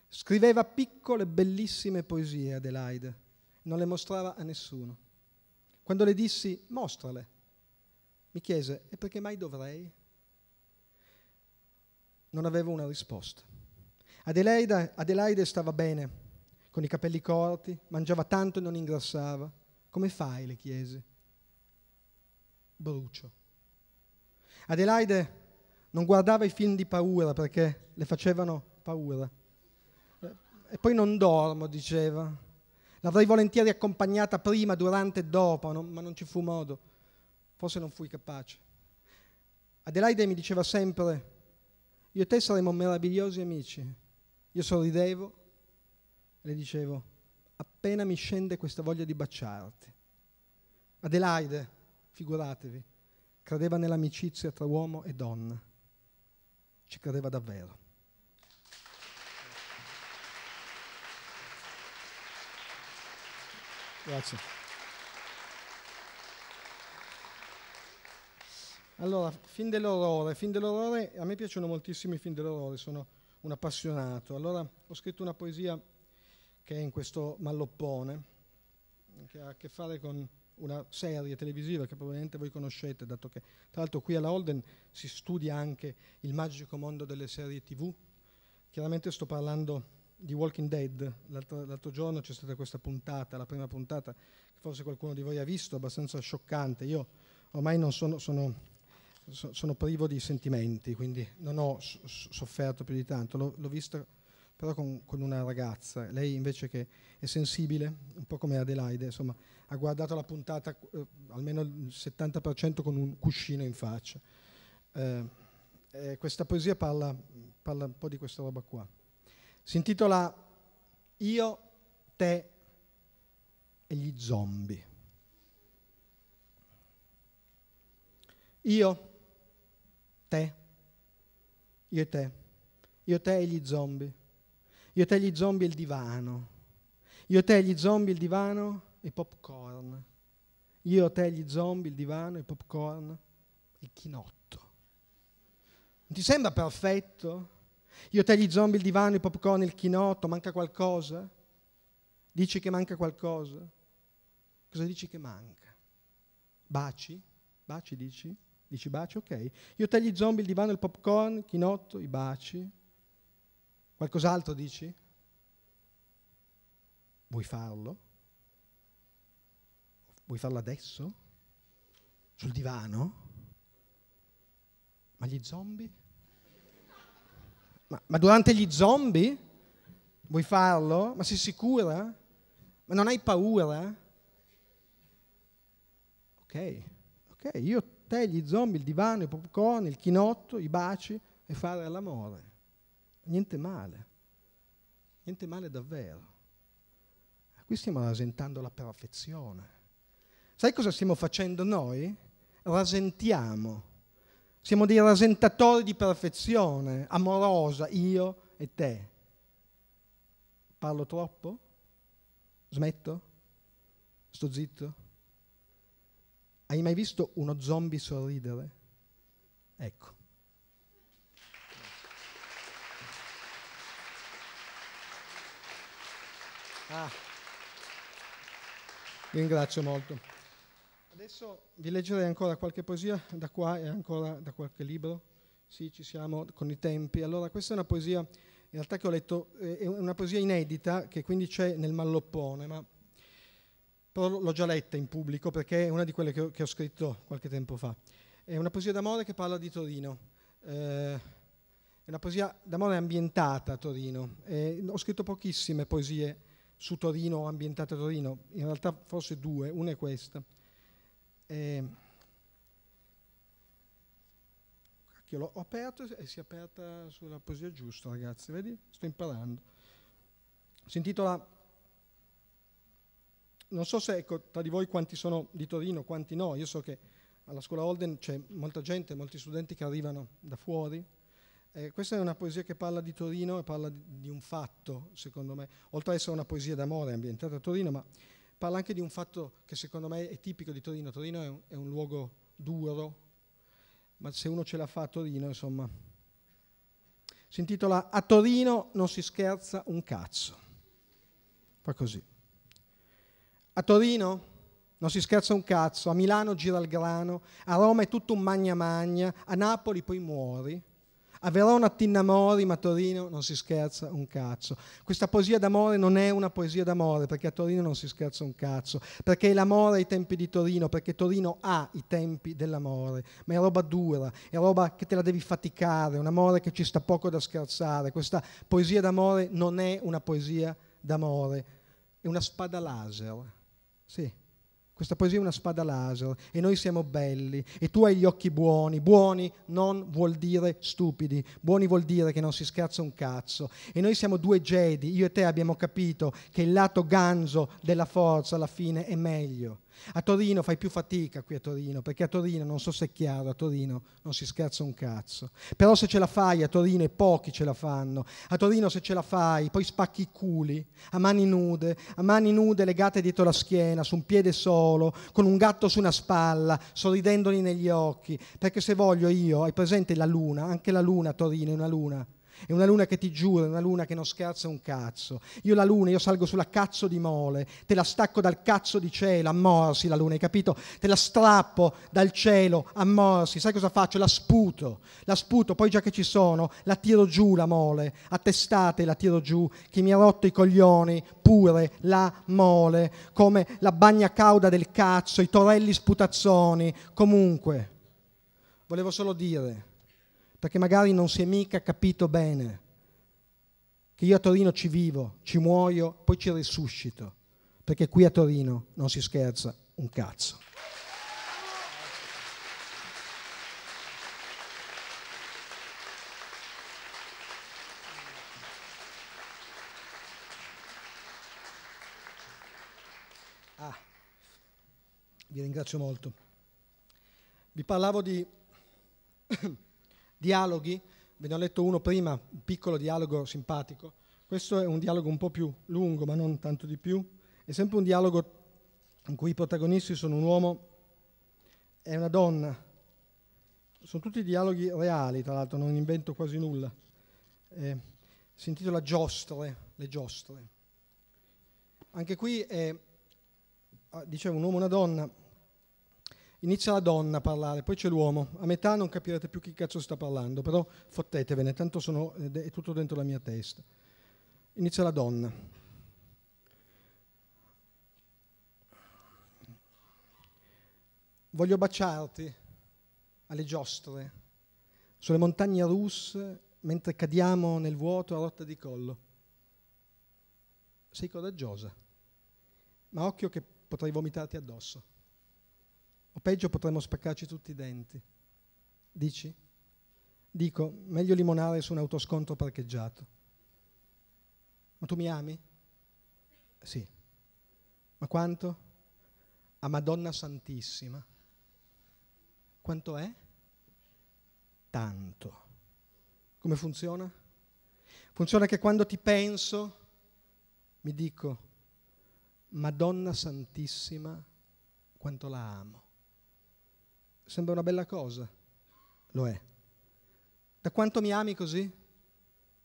Scriveva piccole, bellissime poesie Adelaide, non le mostrava a nessuno. Quando le dissi mostrale, mi chiese, e perché mai dovrei? Non avevo una risposta. Adelaide, Adelaide stava bene, con i capelli corti, mangiava tanto e non ingrassava. Come fai? le chiese. Brucio. Adelaide non guardava i film di paura perché le facevano paura. E poi non dormo, diceva. L'avrei volentieri accompagnata prima, durante e dopo, non, ma non ci fu modo. Forse non fui capace. Adelaide mi diceva sempre, io e te saremo meravigliosi amici. Io sorridevo e le dicevo, appena mi scende questa voglia di baciarti. Adelaide, figuratevi, credeva nell'amicizia tra uomo e donna, ci credeva davvero. Grazie. Allora, fin dell'orrore. Film dell'orrore, a me piacciono moltissimo i film dell'orrore, sono un appassionato. Allora ho scritto una poesia che è in questo malloppone, che ha a che fare con una serie televisiva che probabilmente voi conoscete, dato che tra l'altro qui alla Holden si studia anche il magico mondo delle serie tv. Chiaramente sto parlando di Walking Dead, l'altro, l'altro giorno c'è stata questa puntata, la prima puntata, che forse qualcuno di voi ha visto, abbastanza scioccante. Io ormai non sono, sono sono privo di sentimenti, quindi non ho sofferto più di tanto, l'ho, l'ho vista però con, con, una ragazza. Lei invece che è sensibile, un po' come Adelaide, insomma, ha guardato la puntata eh, almeno il 70% con un cuscino in faccia. Eh, eh, questa poesia parla, parla, un po' di questa roba qua. Si intitola Io, te e gli zombie. Io, te, io e te, io, te e gli zombie io te gli zombie il divano. Io te gli zombie il divano e popcorn. Io te gli zombie il divano e popcorn e chinotto. Non ti sembra perfetto? Io te gli zombie il divano, i popcorn, il chinotto, manca qualcosa? Dici che manca qualcosa? Cosa dici che manca? Baci? Baci dici? Dici baci? Ok. Io te gli zombie il divano, il popcorn, il chinotto, i baci, Qualcos'altro dici? Vuoi farlo? Vuoi farlo adesso? Sul divano? Ma gli zombie? Ma, ma, durante gli zombie? Vuoi farlo? Ma sei sicura? Ma non hai paura? Ok, ok, io, te, gli zombie, il divano, i popcorn, il chinotto, i baci e fare l'amore niente male, niente male davvero. Qui stiamo rasentando la perfezione. Sai cosa stiamo facendo noi? Rasentiamo. Siamo dei rasentatori di perfezione, amorosa, io e te. Parlo troppo? Smetto? Sto zitto? Hai mai visto uno zombie sorridere? Ecco. Ah. Ringrazio molto. Adesso vi leggerei ancora qualche poesia da qua e ancora da qualche libro. Sì, ci siamo con i tempi. Allora, questa è una poesia, in realtà che ho letto, eh, è una poesia inedita che quindi c'è nel malloppone, ma però l'ho già letta in pubblico perché è una di quelle che ho, che ho scritto qualche tempo fa. È una poesia d'amore che parla di Torino. Eh, è una poesia d'amore ambientata a Torino. Eh, ho scritto pochissime poesie su Torino o ambientata a Torino, in realtà forse due, una è questa. Eh, cacchio, l'ho aperto e si è aperta sulla poesia giusta, ragazzi, vedi? Sto imparando. Si intitola, non so se ecco, tra di voi quanti sono di Torino, quanti no, io so che alla scuola Holden c'è molta gente, molti studenti che arrivano da fuori, eh, questa è una poesia che parla di Torino e parla di, di, un fatto, secondo me, oltre ad essere una poesia d'amore ambientata a Torino, ma parla anche di un fatto che secondo me è tipico di Torino. Torino è un, è un luogo duro, ma se uno ce la fa a Torino, insomma... Si intitola A Torino non si scherza un cazzo. Fa così. A Torino non si scherza un cazzo, a Milano gira il grano, a Roma è tutto un magna magna, a Napoli poi muori, a Verona ti innamori, ma a Torino non si scherza un cazzo. Questa poesia d'amore non è una poesia d'amore, perché a Torino non si scherza un cazzo, perché l'amore ai tempi di Torino, perché Torino ha i tempi dell'amore, ma è roba dura, è roba che te la devi faticare, un amore che ci sta poco da scherzare. Questa poesia d'amore non è una poesia d'amore, è una spada laser. Sì. Questa poesia è una spada laser e noi siamo belli e tu hai gli occhi buoni. Buoni non vuol dire stupidi, buoni vuol dire che non si scherza un cazzo. E noi siamo due Jedi, io e te abbiamo capito che il lato ganzo della forza alla fine è meglio. A Torino fai più fatica qui a Torino, perché a Torino, non so se è chiaro, a Torino non si scherza un cazzo. Però se ce la fai a Torino e pochi ce la fanno, a Torino se ce la fai poi spacchi i culi, a mani nude, a mani nude legate dietro la schiena, su un piede solo, con un gatto su una spalla, sorridendoli negli occhi, perché se voglio io, hai presente la luna, anche la luna a Torino è una luna, è una luna che ti giuro, è una luna che non scherza un cazzo. Io la luna, io salgo sulla cazzo di mole, te la stacco dal cazzo di cielo, a morsi la luna, hai capito? Te la strappo dal cielo, a morsi. sai cosa faccio? La sputo, la sputo, poi già che ci sono, la tiro giù la mole, a testate la tiro giù, che mi ha rotto i coglioni, pure la mole, come la bagna cauda del cazzo, i torelli sputazzoni, comunque. Volevo solo dire perché magari non si è mica capito bene che io a Torino ci vivo, ci muoio, poi ci risuscito, perché qui a Torino non si scherza un cazzo. Ah, vi ringrazio molto. Vi parlavo di dialoghi, ve ne ho letto uno prima, un piccolo dialogo simpatico, questo è un dialogo un po' più lungo, ma non tanto di più, è sempre un dialogo in cui i protagonisti sono un uomo e una donna, sono tutti dialoghi reali, tra l'altro non invento quasi nulla, eh, si intitola Giostre, le giostre. Anche qui è, ah, dicevo, un uomo e una donna, Inizia la donna a parlare, poi c'è l'uomo. A metà non capirete più chi cazzo sta parlando, però fottetevene, tanto sono, eh, è tutto dentro la mia testa. Inizia la donna. Voglio baciarti alle giostre, sulle montagne russe, mentre cadiamo nel vuoto a rotta di collo. Sei coraggiosa, ma occhio che potrei vomitarti addosso o peggio potremmo spaccarci tutti i denti. Dici? Dico, meglio limonare su un autoscontro parcheggiato. Ma tu mi ami? Sì. Ma quanto? A Madonna Santissima. Quanto è? Tanto. Come funziona? Funziona che quando ti penso mi dico, Madonna Santissima, quanto la amo sembra una bella cosa, lo è. Da quanto mi ami così?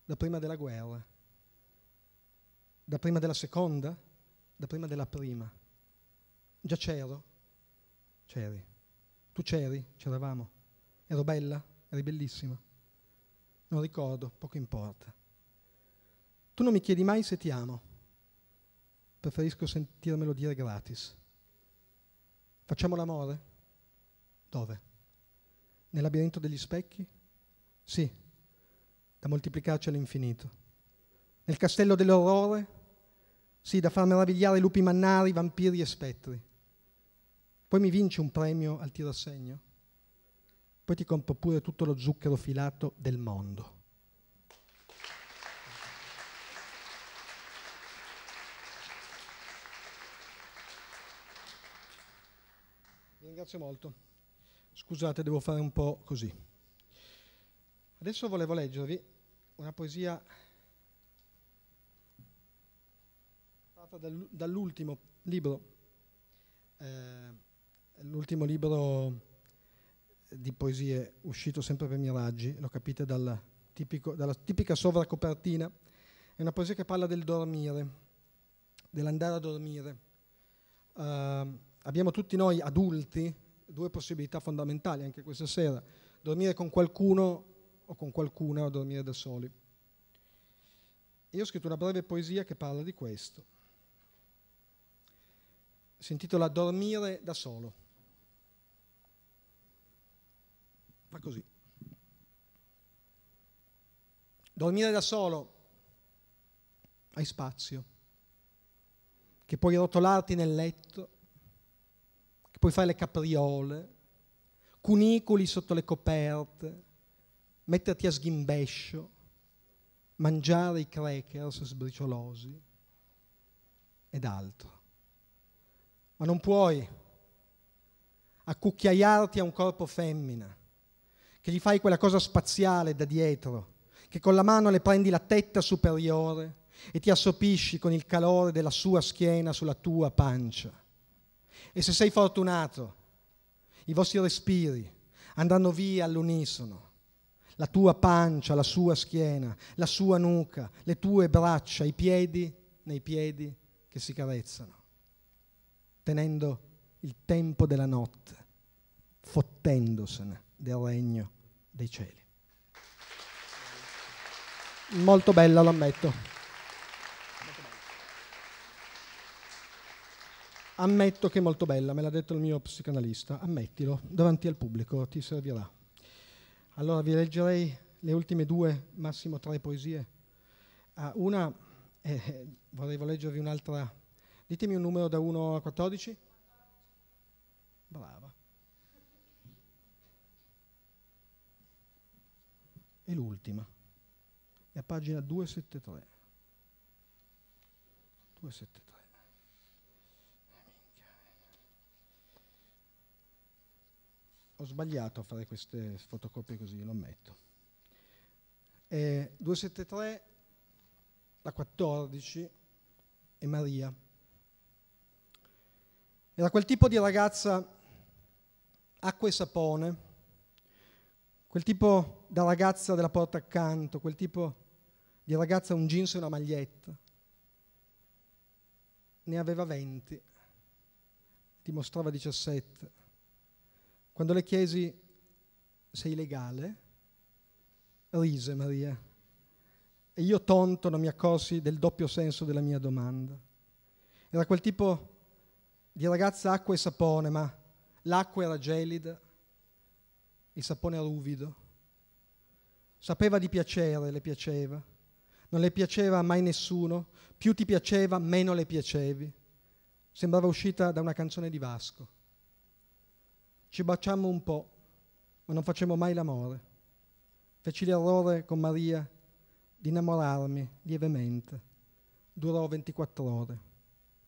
Da prima della guerra, da prima della seconda, da prima della prima. Già c'ero, c'eri. Tu c'eri, c'eravamo. Ero bella, eri bellissima. Non ricordo, poco importa. Tu non mi chiedi mai se ti amo. Preferisco sentirmelo dire gratis. Facciamo l'amore? Dove? Nel labirinto degli specchi? Sì, da moltiplicarci all'infinito. Nel castello dell'orrore? Sì, da far meravigliare lupi mannari, vampiri e spettri. Poi mi vinci un premio al tiro a segno? Poi ti compro pure tutto lo zucchero filato del mondo. ringrazio molto. Scusate, devo fare un po' così. Adesso volevo leggervi una poesia tratta dall'ultimo libro, eh, l'ultimo libro eh, di poesie uscito sempre per Miraggi, lo capite dalla, tipico, dalla tipica sovracopertina, è una poesia che parla del dormire, dell'andare a dormire. Uh, abbiamo tutti noi adulti due possibilità fondamentali anche questa sera, dormire con qualcuno o con qualcuna o dormire da soli. Io ho scritto una breve poesia che parla di questo. Si intitola Dormire da solo. Fa così. Dormire da solo hai spazio, che puoi rotolarti nel letto puoi fare le capriole, cunicoli sotto le coperte, metterti a sghimbescio, mangiare i crackers sbriciolosi ed altro. Ma non puoi accucchiaiarti a un corpo femmina, che gli fai quella cosa spaziale da dietro, che con la mano le prendi la tetta superiore e ti assopisci con il calore della sua schiena sulla tua pancia. E se sei fortunato, i vostri respiri andranno via all'unisono. La tua pancia, la sua schiena, la sua nuca, le tue braccia, i piedi nei piedi che si carezzano, tenendo il tempo della notte, fottendosene del regno dei cieli. Molto bella, lo ammetto. Ammetto che è molto bella, me l'ha detto il mio psicanalista, ammettilo, davanti al pubblico, ti servirà. Allora vi leggerei le ultime due, massimo tre poesie. Ah, una, eh, vorrei leggervi un'altra, ditemi un numero da 1 a 14. Brava. E l'ultima, è a pagina 273. 273. ho sbagliato a fare queste fotocopie così, lo ammetto. Eh, 273, la 14 e Maria. Era quel tipo di ragazza acqua e sapone, quel tipo da ragazza della porta accanto, quel tipo di ragazza un jeans e una maglietta. Ne aveva 20, dimostrava 17. Quando le chiesi sei legale, rise Maria e io tonto non mi accorsi del doppio senso della mia domanda. Era quel tipo di ragazza acqua e sapone, ma l'acqua era gelida, il sapone ruvido. Sapeva di piacere, le piaceva. Non le piaceva mai nessuno, più ti piaceva, meno le piacevi. Sembrava uscita da una canzone di Vasco ci baciammo un po', ma non facciamo mai l'amore. Feci l'errore con Maria di innamorarmi lievemente. Durò 24 ore,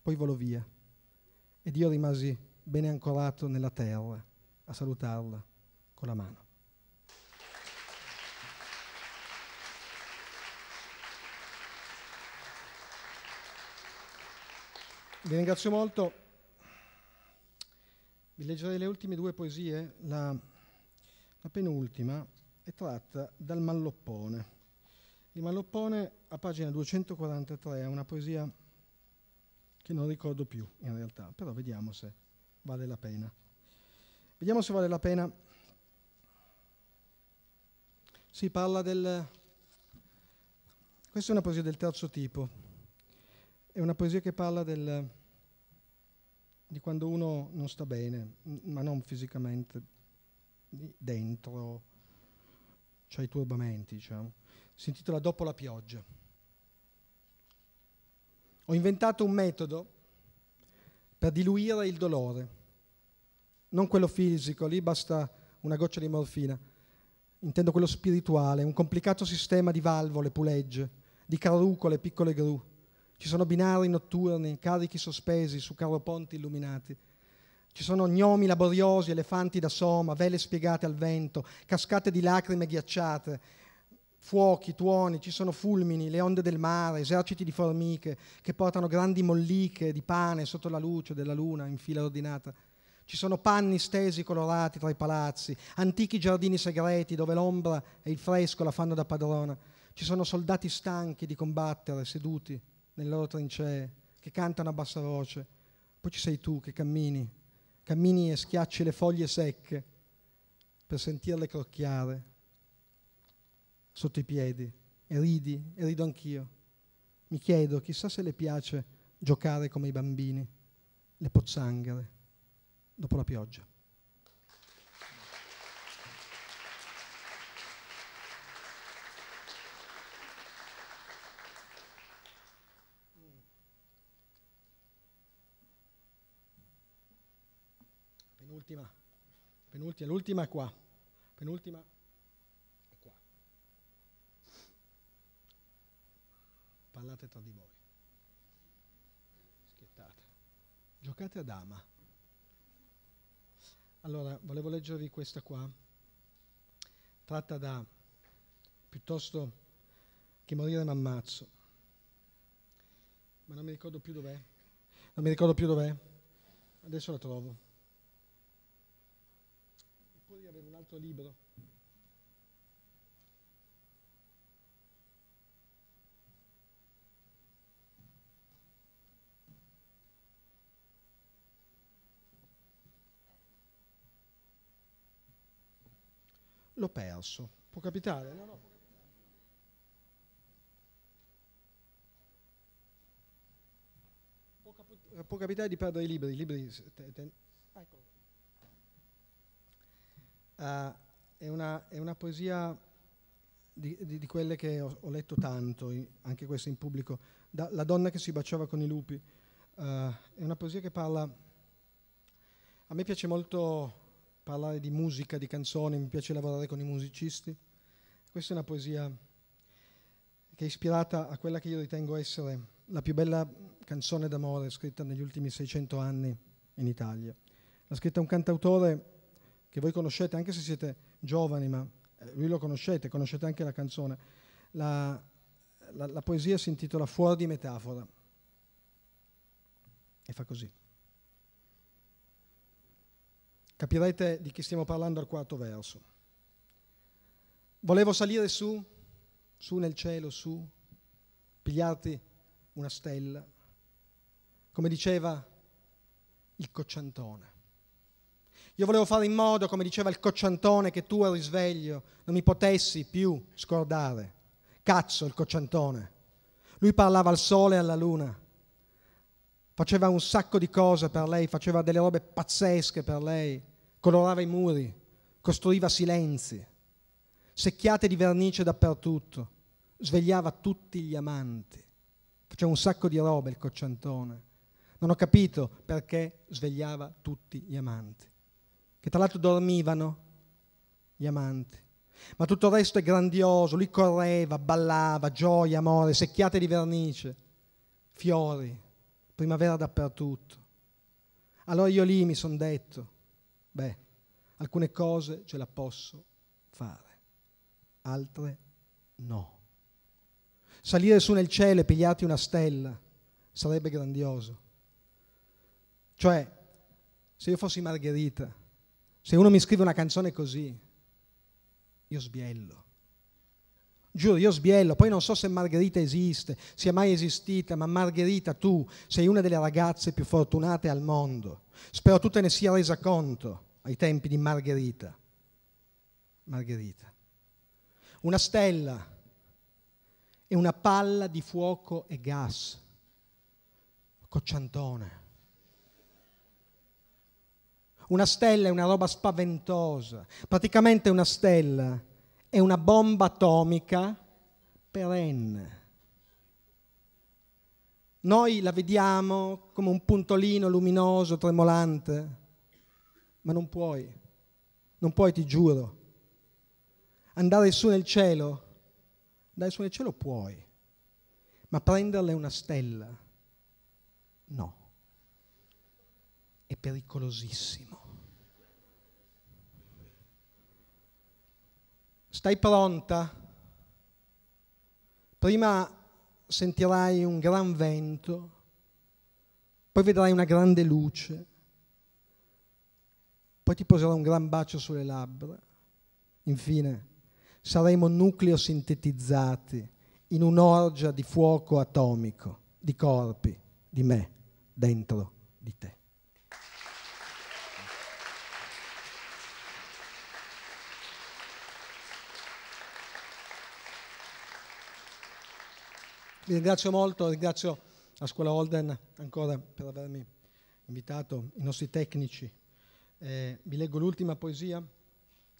poi volò via ed io rimasi bene ancorato nella terra a salutarla con la mano. Vi ringrazio molto. Vi leggerei le ultime due poesie, la, la penultima è tratta dal Malloppone. Il Malloppone a pagina 243 è una poesia che non ricordo più in realtà, però vediamo se vale la pena. Vediamo se vale la pena. Si parla del... Questa è una poesia del terzo tipo, è una poesia che parla del di quando uno non sta bene, ma non fisicamente, dentro, cioè i turbamenti. Diciamo. Si intitola Dopo la pioggia. Ho inventato un metodo per diluire il dolore, non quello fisico, lì basta una goccia di morfina, intendo quello spirituale, un complicato sistema di valvole, pulegge, di carrucole, piccole gru ci sono binari notturni, carichi sospesi su carroponti illuminati. Ci sono gnomi laboriosi, elefanti da soma, vele spiegate al vento, cascate di lacrime ghiacciate, fuochi, tuoni, ci sono fulmini, le onde del mare, eserciti di formiche che portano grandi molliche di pane sotto la luce della luna in fila ordinata. Ci sono panni stesi colorati tra i palazzi, antichi giardini segreti dove l'ombra e il fresco la fanno da padrona. Ci sono soldati stanchi di combattere, seduti, nelle loro trincee, che cantano a bassa voce. Poi ci sei tu che cammini, cammini e schiacci le foglie secche per sentirle crocchiare sotto i piedi e ridi, e rido anch'io. Mi chiedo, chissà se le piace giocare come i bambini, le pozzanghere, dopo la pioggia. penultima, penultima, l'ultima qua, penultima qua. Parlate tra di voi, schiettate, giocate a dama. Allora, volevo leggervi questa qua, tratta da piuttosto che morire mi ammazzo, ma non mi ricordo più dov'è, non mi ricordo più dov'è, adesso la trovo aveva un altro libro. L'ho perso, può capitare? No, no. Può capitare di perdere i libri, i libri Eh, è, una, è, una, poesia di, di, di quelle che ho, ho letto tanto, in, anche questa in pubblico, da, La donna che si baciava con i lupi. Uh, è una poesia che parla... A me piace molto parlare di musica, di canzoni, mi piace lavorare con i musicisti. Questa è una poesia che è ispirata a quella che io ritengo essere la più bella canzone d'amore scritta negli ultimi 600 anni in Italia. L'ha scritta un cantautore che voi conoscete anche se siete giovani, ma eh, lui lo conoscete, conoscete anche la canzone. La, la, la poesia si intitola Fuori di metafora e fa così. Capirete di chi stiamo parlando al quarto verso. Volevo salire su, su nel cielo, su, pigliarti una stella, come diceva il cocciantone. Io volevo fare in modo, come diceva il cocciantone, che tu eri sveglio, non mi potessi più scordare. Cazzo il cocciantone. Lui parlava al sole e alla luna. Faceva un sacco di cose per lei, faceva delle robe pazzesche per lei, colorava i muri, costruiva silenzi, secchiate di vernice dappertutto, svegliava tutti gli amanti. Faceva un sacco di robe il cocciantone. Non ho capito perché svegliava tutti gli amanti che tra l'altro dormivano gli amanti. Ma tutto il resto è grandioso, lui correva, ballava, gioia, amore, secchiate di vernice, fiori, primavera dappertutto. Allora io lì mi sono detto, beh, alcune cose ce la posso fare, altre no. Salire su nel cielo e pigliarti una stella sarebbe grandioso. Cioè, se io fossi Margherita, se uno mi scrive una canzone così, io sbiello. Giuro, io sbiello. Poi non so se Margherita esiste, sia mai esistita, ma Margherita, tu sei una delle ragazze più fortunate al mondo. Spero tu te ne sia resa conto ai tempi di Margherita. Margherita. Una stella e una palla di fuoco e gas. Cocciantone. Una stella è una roba spaventosa. Praticamente una stella è una bomba atomica perenne. Noi la vediamo come un puntolino luminoso, tremolante, ma non puoi, non puoi, ti giuro. Andare su nel cielo, andare su nel cielo puoi, ma prenderle una stella, no. È pericolosissimo. Stai pronta? Prima sentirai un gran vento, poi vedrai una grande luce, poi ti poserò un gran bacio sulle labbra. Infine, saremo nucleo sintetizzati in un'orgia di fuoco atomico, di corpi, di me, dentro di te. Vi ringrazio molto, ringrazio la Scuola Holden ancora per avermi invitato, i nostri tecnici. Eh, vi leggo l'ultima poesia,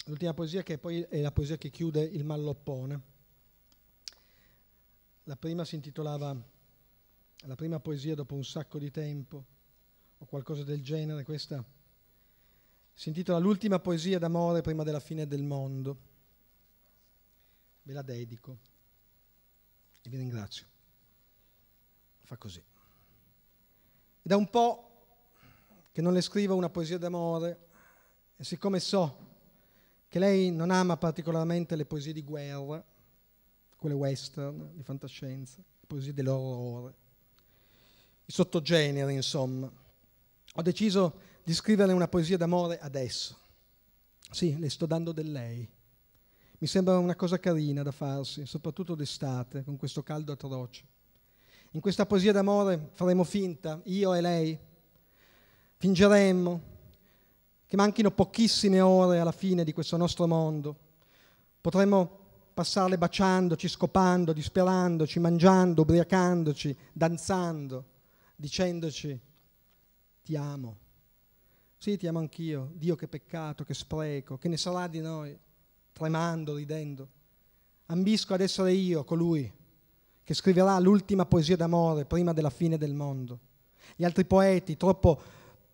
l'ultima poesia che poi è la poesia che chiude il malloppone. La prima si intitolava La prima poesia dopo un sacco di tempo o qualcosa del genere, questa si intitola L'ultima poesia d'amore prima della fine del mondo. Ve la dedico e vi ringrazio fa così. Ed da un po' che non le scrivo una poesia d'amore e siccome so che lei non ama particolarmente le poesie di guerra, quelle western, di fantascienza, le poesie dell'orrore, i sottogeneri insomma, ho deciso di scriverle una poesia d'amore adesso. Sì, le sto dando del lei. Mi sembra una cosa carina da farsi, soprattutto d'estate, con questo caldo atroce. In questa poesia d'amore faremo finta, io e lei, fingeremmo che manchino pochissime ore alla fine di questo nostro mondo. Potremmo passarle baciandoci, scopando, disperandoci, mangiando, ubriacandoci, danzando, dicendoci ti amo. Sì, ti amo anch'io, Dio che peccato, che spreco, che ne sarà di noi, tremando, ridendo. Ambisco ad essere io, colui che scriverà l'ultima poesia d'amore prima della fine del mondo. Gli altri poeti, troppo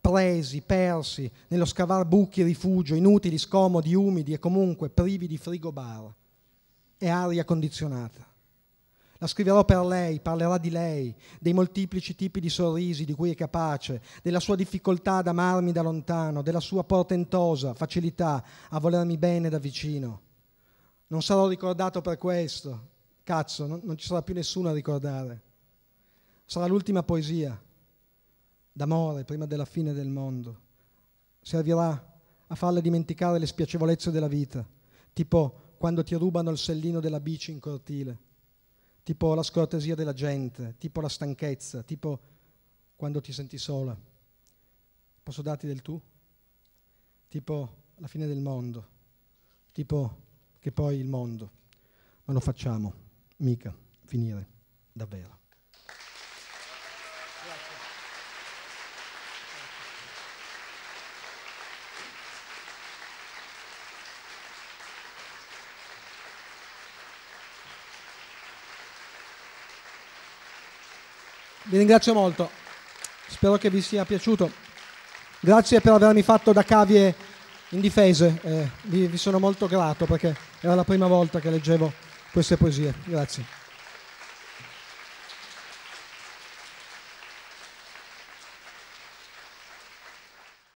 presi, persi, nello scavar buchi rifugio, inutili, scomodi, umidi e comunque privi di frigobar e aria condizionata. La scriverò per lei, parlerà di lei, dei moltiplici tipi di sorrisi di cui è capace, della sua difficoltà ad amarmi da lontano, della sua portentosa facilità a volermi bene da vicino. Non sarò ricordato per questo, Cazzo, non, non ci sarà più nessuno a ricordare. Sarà l'ultima poesia d'amore prima della fine del mondo. Servirà a farle dimenticare le spiacevolezze della vita, tipo quando ti rubano il sellino della bici in cortile, tipo la scortesia della gente, tipo la stanchezza, tipo quando ti senti sola. Posso darti del tu? Tipo la fine del mondo, tipo che poi il mondo. Ma lo facciamo mica finire davvero. Vi ringrazio molto, spero che vi sia piaciuto. Grazie per avermi fatto da cavie indifese, eh, vi, vi sono molto grato perché era la prima volta che leggevo questa è poesia, Grazie.